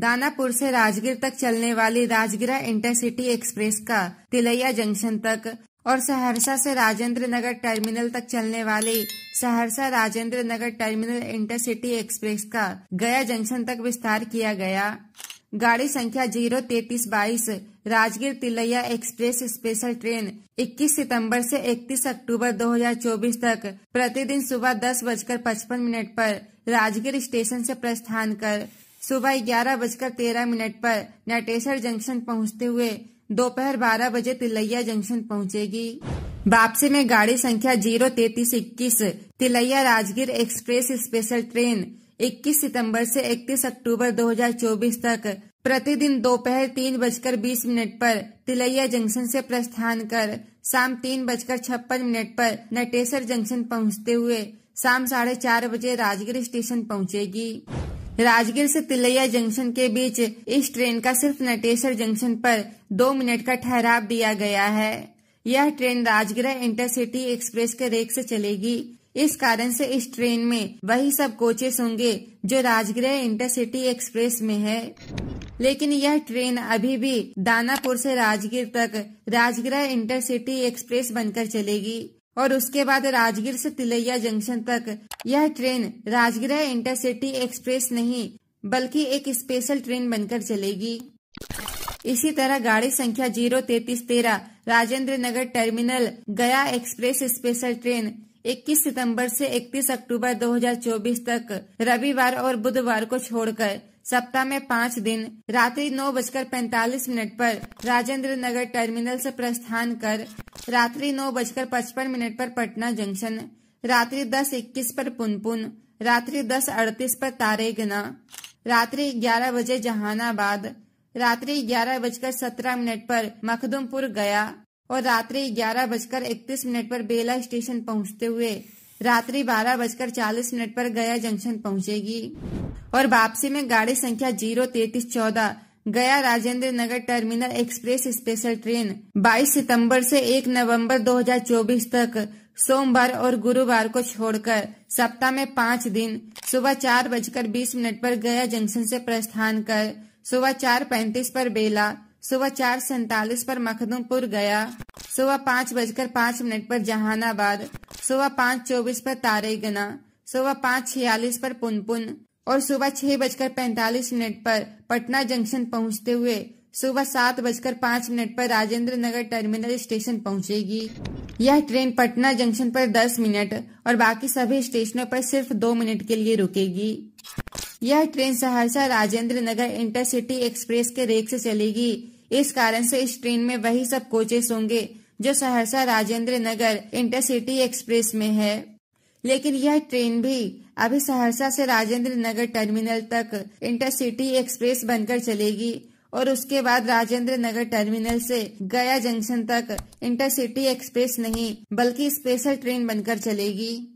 दानापुर से राजगीर तक चलने वाली राजगिरा इंटरसिटी एक्सप्रेस का तिलैया जंक्शन तक और सहरसा से राजेंद्र नगर टर्मिनल तक चलने वाली Saharsa Rajendra Nagar terminal intercity express का गया जंक्शन तक विस्तार किया गया गाड़ी संख्या जीरो तैतीस बाईस Rajgir Tilaiya express special train 21 सितंबर से 31 अक्टूबर 2024 तक प्रतिदिन सुबह दस बजकर पचपन मिनट पर राजगीर स्टेशन से प्रस्थान कर सुबह ग्यारह बजकर तेरह मिनट पर नटेसर जंक्शन पहुंचते हुए दोपहर बारह बजे तिलैया जंक्शन पहुंचेगी वापसी में गाड़ी संख्या जीरो तैतीस इक्कीस Tilaiya Rajgir express special train 21 सितंबर से 31 अक्टूबर 2024 तक प्रतिदिन दोपहर तीन बजकर बीस मिनट पर तिलैया जंक्शन से प्रस्थान कर शाम तीन बजकर छप्पन मिनट पर नटेसर जंक्शन पहुंचते हुए शाम साढ़े चार बजे राजगीर स्टेशन पहुंचेगी राजगीर से तिलैया जंक्शन के बीच इस ट्रेन का सिर्फ नटेसर जंक्शन पर दो मिनट का ठहराव दिया गया है यह ट्रेन राजगिर इंटरसिटी एक्सप्रेस के रेक से चलेगी इस कारण से इस ट्रेन में वही सब कोचेस होंगे जो राजगिर इंटरसिटी एक्सप्रेस में है लेकिन यह ट्रेन अभी भी दानापुर से राजगीर तक राजगिर इंटरसिटी एक्सप्रेस बनकर चलेगी और उसके बाद राजगीर से तिलैया जंक्शन तक यह ट्रेन राजगीर इंटरसिटी एक्सप्रेस नहीं बल्कि एक स्पेशल ट्रेन बनकर चलेगी इसी तरह गाड़ी संख्या जीरो तैतीस तेरह Rajendra Nagar terminal Gaya express special train 21 सितंबर से 31 अक्टूबर 2024 तक रविवार और बुधवार को छोड़कर सप्ताह में पाँच दिन रात्रि नौ बजकर पैंतालीस मिनट पर राजेंद्र नगर टर्मिनल से प्रस्थान कर रात्रि नौ बजकर पचपन मिनट पर पटना जंक्शन रात्रि दस इक्कीस पर पुनपुन रात्रि दस अड़तीस पर तारेगना रात्रि ग्यारह बजे जहानाबाद रात्रि ग्यारह बजकर सत्रह मिनट पर मखदुमपुर गया और रात्रि ग्यारह बजकर इकतीस मिनट पर बेला स्टेशन पहुंचते हुए रात्रि बारह बजकर चालीस मिनट पर गया जंक्शन पहुंचेगी और वापसी में गाड़ी संख्या जीरो तैतीस चौदह Gaya Rajendra Nagar terminal express special train 22 सितंबर से 1 नवंबर 2024 तक सोमवार और गुरुवार को छोड़कर सप्ताह में पाँच दिन सुबह चार बजकर बीस मिनट पर गया जंक्शन से प्रस्थान कर सुबह चार पैंतीस पर बेला सुबह चार सैतालीस पर मखदुमपुर गया सुबह पाँच बजकर पाँच मिनट पर जहानाबाद सुबह पाँच चौबीस पर तारेगना सुबह पाँच छियालीस पर पुनपुन और सुबह छह बजकर पैंतालीस मिनट पर पटना जंक्शन पहुंचते हुए सुबह सात बजकर पाँच मिनट पर राजेंद्र नगर टर्मिनल स्टेशन पहुंचेगी यह ट्रेन पटना जंक्शन पर दस मिनट और बाकी सभी स्टेशनों पर सिर्फ दो मिनट के लिए रुकेगी यह train Saharsa Rajendra Nagar intercity express के रेक से चलेगी इस कारण से इस ट्रेन में वही सब कोचेस होंगे जो सहरसा राजेंद्र नगर इंटरसिटी एक्सप्रेस में है लेकिन यह ट्रेन भी अभी सहरसा से राजेंद्र नगर टर्मिनल तक इंटरसिटी एक्सप्रेस बनकर चलेगी और उसके बाद राजेंद्र नगर टर्मिनल से गया जंक्शन तक इंटरसिटी एक्सप्रेस नहीं बल्कि स्पेशल ट्रेन बनकर चलेगी